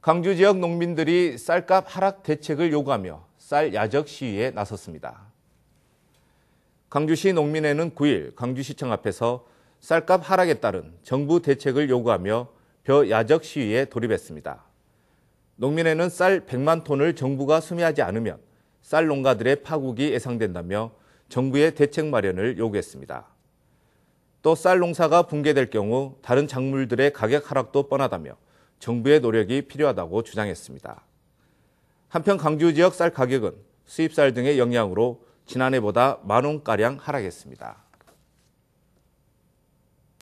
광주 지역 농민들이 쌀값 하락 대책을 요구하며 쌀 야적 시위에 나섰습니다. 광주시 농민회는 9일 광주시청 앞에서 쌀값 하락에 따른 정부 대책을 요구하며 벼 야적 시위에 돌입했습니다. 농민회는 쌀 100만 톤을 정부가 수매하지 않으면 쌀 농가들의 파국이 예상된다며 정부의 대책 마련을 요구했습니다. 또 쌀 농사가 붕괴될 경우 다른 작물들의 가격 하락도 뻔하다며 정부의 노력이 필요하다고 주장했습니다. 한편 광주 지역 쌀 가격은 수입쌀 등의 영향으로 지난해보다 만 원가량 하락했습니다.